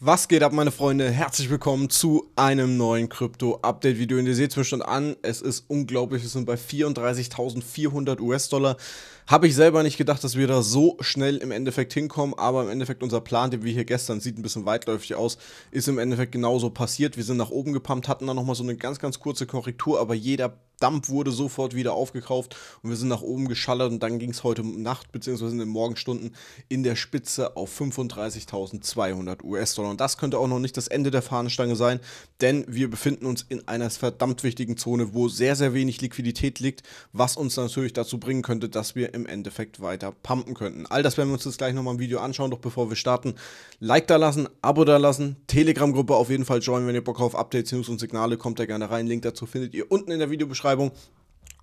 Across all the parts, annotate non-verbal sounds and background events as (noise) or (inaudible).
Was geht ab, meine Freunde? Herzlich willkommen zu einem neuen Krypto-Update-Video. Und ihr seht es mir schon an, es ist unglaublich. Wir sind bei 34.400 US-Dollar. Habe ich selber nicht gedacht, dass wir da so schnell im Endeffekt hinkommen. Aber im Endeffekt, unser Plan, den wir hier gestern, sieht ein bisschen weitläufig aus, ist im Endeffekt genauso passiert. Wir sind nach oben gepumpt, hatten da nochmal so eine ganz, ganz kurze Korrektur. Aber jeder Dampf wurde sofort wieder aufgekauft und wir sind nach oben geschallert und dann ging es heute Nacht bzw. in den Morgenstunden in der Spitze auf 35.200 US-Dollar. Und das könnte auch noch nicht das Ende der Fahnenstange sein, denn wir befinden uns in einer verdammt wichtigen Zone, wo sehr, sehr wenig Liquidität liegt, was uns natürlich dazu bringen könnte, dass wir im Endeffekt weiter pumpen könnten. All das werden wir uns jetzt gleich nochmal im Video anschauen, doch bevor wir starten, Like da lassen, Abo da lassen, Telegram-Gruppe auf jeden Fall joinen, wenn ihr Bock auf Updates, News und Signale, kommt da gerne rein. Link dazu findet ihr unten in der Videobeschreibung Videobeschreibung.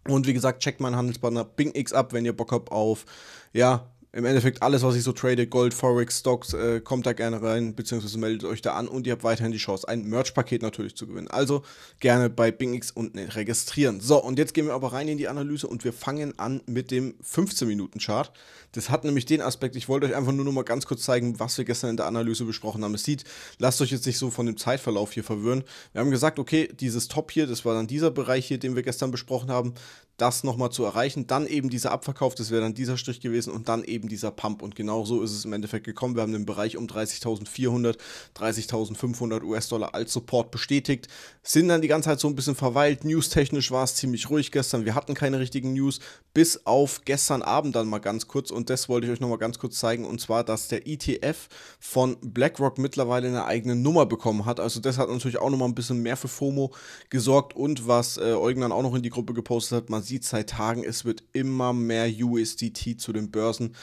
Und wie gesagt, checkt meinen Handelspartner X ab, wenn ihr Bock habt auf ja, im Endeffekt alles, was ich so trade, Gold, Forex, Stocks, äh, kommt da gerne rein, beziehungsweise meldet euch da an und ihr habt weiterhin die Chance, ein Merch-Paket natürlich zu gewinnen. Also gerne bei BingX unten registrieren. So, und jetzt gehen wir aber rein in die Analyse und wir fangen an mit dem 15-Minuten-Chart. Das hat nämlich den Aspekt, ich wollte euch einfach nur noch mal ganz kurz zeigen, was wir gestern in der Analyse besprochen haben. Es sieht, lasst euch jetzt nicht so von dem Zeitverlauf hier verwirren. Wir haben gesagt, okay, dieses Top hier, das war dann dieser Bereich hier, den wir gestern besprochen haben, das nochmal zu erreichen. Dann eben dieser Abverkauf, das wäre dann dieser Strich gewesen und dann eben dieser Pump. Und genau so ist es im Endeffekt gekommen. Wir haben den Bereich um 30.400, 30.500 US-Dollar als Support bestätigt. Sind dann die ganze Zeit so ein bisschen verweilt. News-technisch war es ziemlich ruhig gestern. Wir hatten keine richtigen News, bis auf gestern Abend dann mal ganz kurz. Und das wollte ich euch nochmal ganz kurz zeigen. Und zwar, dass der ETF von BlackRock mittlerweile eine eigene Nummer bekommen hat. Also das hat natürlich auch nochmal ein bisschen mehr für FOMO gesorgt. Und was äh, Eugen dann auch noch in die Gruppe gepostet hat, man sieht seit Tagen, es wird immer mehr USDT zu den Börsen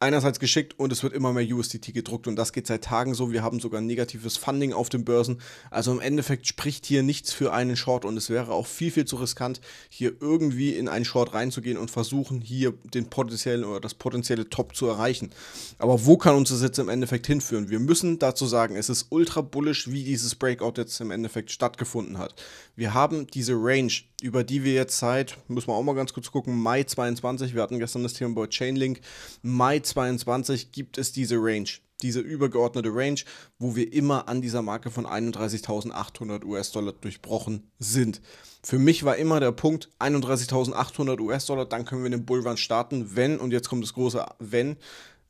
einerseits geschickt und es wird immer mehr USDT gedruckt und das geht seit Tagen so. Wir haben sogar negatives Funding auf den Börsen. Also im Endeffekt spricht hier nichts für einen Short und es wäre auch viel, viel zu riskant, hier irgendwie in einen Short reinzugehen und versuchen, hier den potenziellen oder das potenzielle Top zu erreichen. Aber wo kann uns das jetzt im Endeffekt hinführen? Wir müssen dazu sagen, es ist ultra bullish, wie dieses Breakout jetzt im Endeffekt stattgefunden hat. Wir haben diese Range, über die wir jetzt seit, müssen wir auch mal ganz kurz gucken, Mai 22, wir hatten gestern das Thema bei Chainlink, Mai 2022 gibt es diese Range, diese übergeordnete Range, wo wir immer an dieser Marke von 31.800 US-Dollar durchbrochen sind. Für mich war immer der Punkt 31.800 US-Dollar, dann können wir den Bullrun starten, wenn, und jetzt kommt das große Wenn,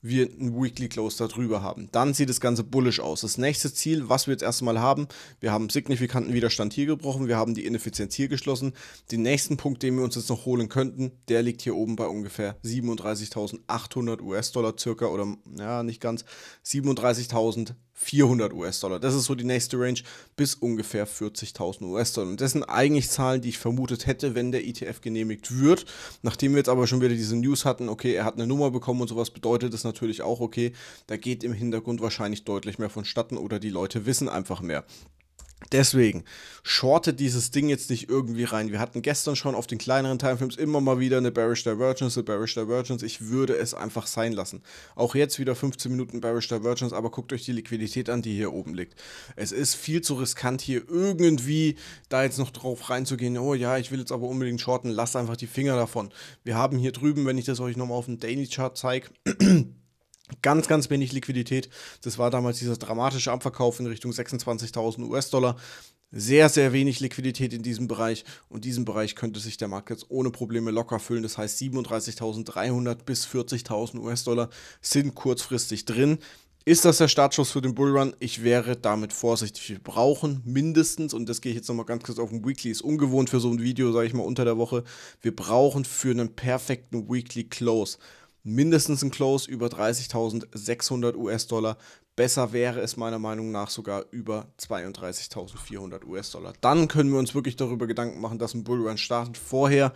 wir einen Weekly Close darüber haben. Dann sieht das Ganze bullish aus. Das nächste Ziel, was wir jetzt erstmal haben, wir haben signifikanten Widerstand hier gebrochen, wir haben die Ineffizienz hier geschlossen. Den nächsten Punkt, den wir uns jetzt noch holen könnten, der liegt hier oben bei ungefähr 37.800 US-Dollar circa oder, ja, nicht ganz, 37.400 US-Dollar. Das ist so die nächste Range bis ungefähr 40.000 US-Dollar. Und das sind eigentlich Zahlen, die ich vermutet hätte, wenn der ETF genehmigt wird. Nachdem wir jetzt aber schon wieder diese News hatten, okay, er hat eine Nummer bekommen und sowas, bedeutet das natürlich, natürlich auch okay. Da geht im Hintergrund wahrscheinlich deutlich mehr vonstatten oder die Leute wissen einfach mehr. Deswegen, shortet dieses Ding jetzt nicht irgendwie rein. Wir hatten gestern schon auf den kleineren Timeframes immer mal wieder eine Bearish Divergence, eine Bearish Divergence. Ich würde es einfach sein lassen. Auch jetzt wieder 15 Minuten Bearish Divergence, aber guckt euch die Liquidität an, die hier oben liegt. Es ist viel zu riskant, hier irgendwie da jetzt noch drauf reinzugehen. Oh ja, ich will jetzt aber unbedingt shorten. Lasst einfach die Finger davon. Wir haben hier drüben, wenn ich das euch nochmal auf dem Daily Chart zeige, (clears throat) ganz, ganz wenig Liquidität. Das war damals dieser dramatische Abverkauf in Richtung 26.000 US-Dollar. Sehr, sehr wenig Liquidität in diesem Bereich und diesen Bereich könnte sich der Markt jetzt ohne Probleme locker füllen. Das heißt, 37.300 bis 40.000 US-Dollar sind kurzfristig drin. Ist das der Startschuss für den Bullrun? Ich wäre damit vorsichtig. Wir brauchen mindestens, und das gehe ich jetzt nochmal ganz kurz auf den Weekly, ist ungewohnt für so ein Video, sage ich mal, unter der Woche. Wir brauchen für einen perfekten Weekly Close mindestens ein Close über 30.600 US-Dollar. Besser wäre es meiner Meinung nach sogar über 32.400 US-Dollar. Dann können wir uns wirklich darüber Gedanken machen, dass ein Bullrun startet. Vorher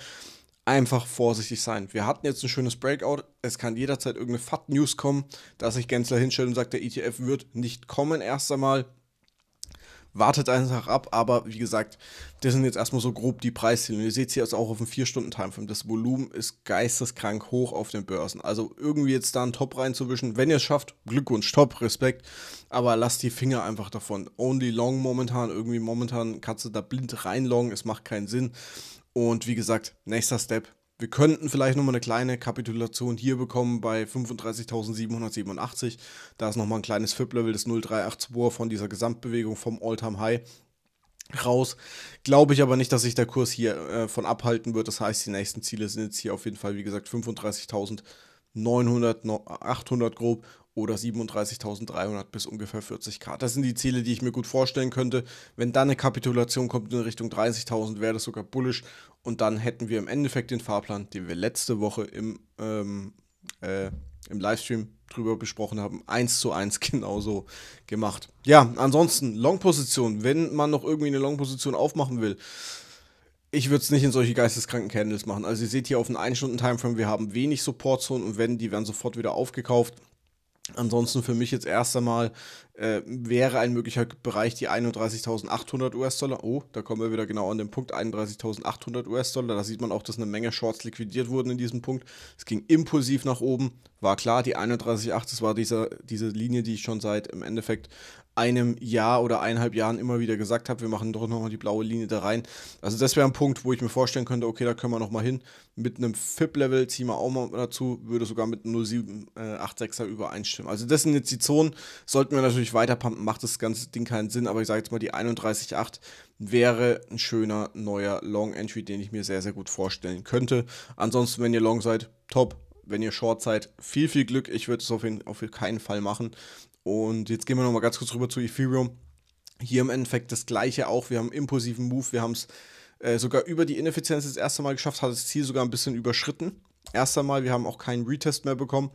einfach vorsichtig sein. Wir hatten jetzt ein schönes Breakout. Es kann jederzeit irgendeine Fat-News kommen, dass sich Gensler hinstellt und sagt, der ETF wird nicht kommen erst einmal wartet einfach ab, aber wie gesagt, das sind jetzt erstmal so grob die Preisziele. ihr seht es hier jetzt auch auf dem 4-Stunden-Timeframe. Das Volumen ist geisteskrank hoch auf den Börsen. Also irgendwie jetzt da einen Top reinzuwischen, wenn ihr es schafft, Glückwunsch, Top, Respekt, aber lasst die Finger einfach davon. Only long momentan, irgendwie momentan kannst du da blind reinlongen, es macht keinen Sinn. Und wie gesagt, nächster Step, wir könnten vielleicht nochmal eine kleine Kapitulation hier bekommen bei 35.787. Da ist nochmal ein kleines FIP-Level des 0382 von dieser Gesamtbewegung vom All-Time-High raus. Glaube ich aber nicht, dass sich der Kurs hier äh, von abhalten wird. Das heißt, die nächsten Ziele sind jetzt hier auf jeden Fall, wie gesagt, 35.900, 800 grob oder 37.300 bis ungefähr 40k. Das sind die Ziele, die ich mir gut vorstellen könnte. Wenn dann eine Kapitulation kommt in Richtung 30.000, wäre das sogar bullisch. Und dann hätten wir im Endeffekt den Fahrplan, den wir letzte Woche im, ähm, äh, im Livestream drüber besprochen haben, eins zu eins (laughs) genauso gemacht. Ja, ansonsten Long-Position. Wenn man noch irgendwie eine Long-Position aufmachen will, ich würde es nicht in solche geisteskranken Candles machen. Also ihr seht hier auf dem 1-Stunden-Timeframe, wir haben wenig Support-Zonen und wenn, die werden sofort wieder aufgekauft. Ansonsten für mich jetzt erst einmal äh, wäre ein möglicher Bereich die 31.800 US-Dollar. Oh, da kommen wir wieder genau an den Punkt 31.800 US-Dollar. Da sieht man auch, dass eine Menge Shorts liquidiert wurden in diesem Punkt. Es ging impulsiv nach oben. War klar, die 31.8, das war dieser, diese Linie, die ich schon seit im Endeffekt einem Jahr oder eineinhalb Jahren immer wieder gesagt habe, wir machen doch nochmal die blaue Linie da rein. Also das wäre ein Punkt, wo ich mir vorstellen könnte, okay, da können wir nochmal hin. Mit einem FIP-Level ziehen wir auch mal dazu, würde sogar mit 0,786er äh, übereinstimmen. Also das sind jetzt die Zonen, sollten wir natürlich natürlich weiterpumpen, macht das ganze Ding keinen Sinn, aber ich sage jetzt mal, die 31.8 wäre ein schöner neuer Long-Entry, den ich mir sehr, sehr gut vorstellen könnte. Ansonsten, wenn ihr Long seid, top. Wenn ihr Short seid, viel, viel Glück. Ich würde es auf, auf keinen Fall machen. Und jetzt gehen wir nochmal ganz kurz rüber zu Ethereum. Hier im Endeffekt das gleiche auch. Wir haben einen impulsiven Move. Wir haben es äh, sogar über die Ineffizienz das erste Mal geschafft, hat das Ziel sogar ein bisschen überschritten. Erst einmal, wir haben auch keinen Retest mehr bekommen.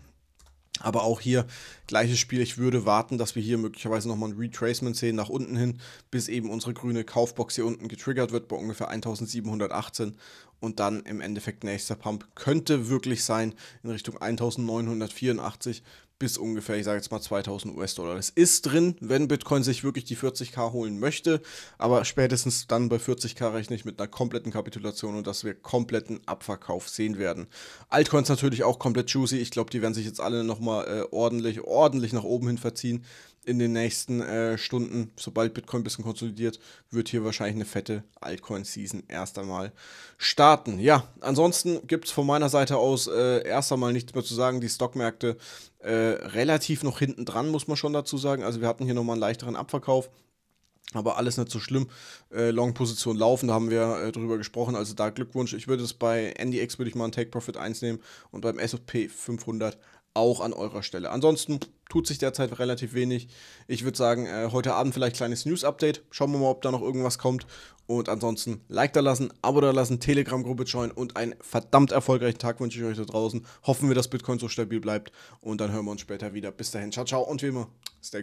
Aber auch hier gleiches Spiel. Ich würde warten, dass wir hier möglicherweise nochmal ein Retracement sehen nach unten hin, bis eben unsere grüne Kaufbox hier unten getriggert wird bei ungefähr 1718 und dann im Endeffekt nächster Pump könnte wirklich sein in Richtung 1984, bis ungefähr, ich sage jetzt mal 2000 US-Dollar. Es ist drin, wenn Bitcoin sich wirklich die 40k holen möchte, aber spätestens dann bei 40k rechne ich mit einer kompletten Kapitulation und dass wir kompletten Abverkauf sehen werden. Altcoins natürlich auch komplett juicy. Ich glaube, die werden sich jetzt alle nochmal äh, ordentlich, ordentlich nach oben hin verziehen in den nächsten äh, Stunden, sobald Bitcoin ein bisschen konsolidiert, wird hier wahrscheinlich eine fette Altcoin-Season erst einmal starten. Ja, ansonsten gibt es von meiner Seite aus äh, erst einmal nichts mehr zu sagen. Die Stockmärkte äh, relativ noch hinten dran, muss man schon dazu sagen. Also wir hatten hier nochmal einen leichteren Abverkauf. Aber alles nicht so schlimm. Äh, Long-Position laufen, da haben wir äh, drüber gesprochen. Also da Glückwunsch. Ich würde es bei NDX, würde ich mal einen Take-Profit 1 nehmen und beim S&P 500 auch an eurer Stelle. Ansonsten tut sich derzeit relativ wenig. Ich würde sagen, äh, heute Abend vielleicht kleines News-Update. Schauen wir mal, ob da noch irgendwas kommt. Und ansonsten Like da lassen, Abo da lassen, Telegram-Gruppe joinen und einen verdammt erfolgreichen Tag wünsche ich euch da draußen. Hoffen wir, dass Bitcoin so stabil bleibt. Und dann hören wir uns später wieder. Bis dahin, ciao, ciao und wie immer, stay cool.